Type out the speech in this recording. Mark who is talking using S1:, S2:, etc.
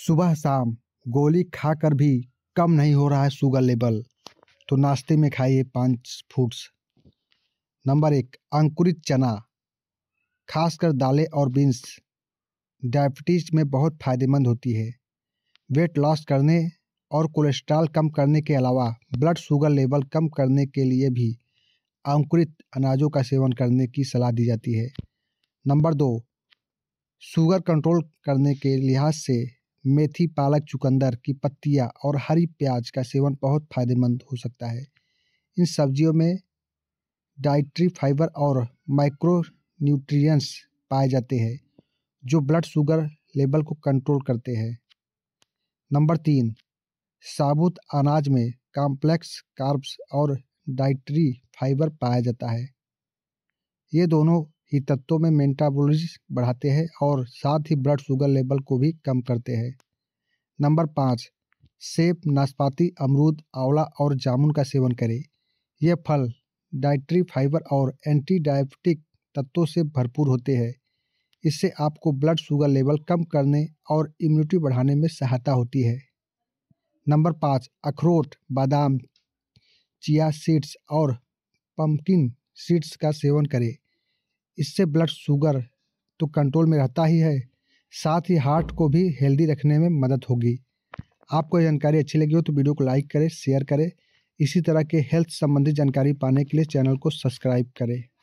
S1: सुबह शाम गोली खाकर भी कम नहीं हो रहा है शुगर लेवल तो नाश्ते में खाइए पाँच फूड्स नंबर एक अंकुरित चना खासकर दालें और बीन्स डायबिटीज़ में बहुत फायदेमंद होती है वेट लॉस करने और कोलेस्ट्रॉल कम करने के अलावा ब्लड शुगर लेवल कम करने के लिए भी अंकुरित अनाजों का सेवन करने की सलाह दी जाती है नंबर दो शुगर कंट्रोल करने के लिहाज से मेथी पालक चुकंदर की पत्तियाँ और हरी प्याज का सेवन बहुत फायदेमंद हो सकता है इन सब्जियों में डाइट्री फाइबर और माइक्रो न्यूट्रिएंट्स पाए जाते हैं जो ब्लड शुगर लेवल को कंट्रोल करते हैं नंबर तीन साबुत अनाज में कॉम्प्लेक्स कार्ब्स और डाइट्री फाइबर पाया जाता है ये दोनों ही तत्वों में मेटाबोलिज्म बढ़ाते हैं और साथ ही ब्लड शुगर लेवल को भी कम करते हैं नंबर पाँच सेब नाशपाती अमरूद आंवला और जामुन का सेवन करें यह फल डाइट्री फाइबर और एंटी डायबिटिक तत्वों से भरपूर होते हैं इससे आपको ब्लड शुगर लेवल कम करने और इम्यूनिटी बढ़ाने में सहायता होती है नंबर पाँच अखरोट बादाम चिया सीड्स और पम्पकिन सीड्स का सेवन करें इससे ब्लड शुगर तो कंट्रोल में रहता ही है साथ ही हार्ट को भी हेल्दी रखने में मदद होगी आपको जानकारी अच्छी लगी हो तो वीडियो को लाइक करें शेयर करें इसी तरह के हेल्थ संबंधी जानकारी पाने के लिए चैनल को सब्सक्राइब करें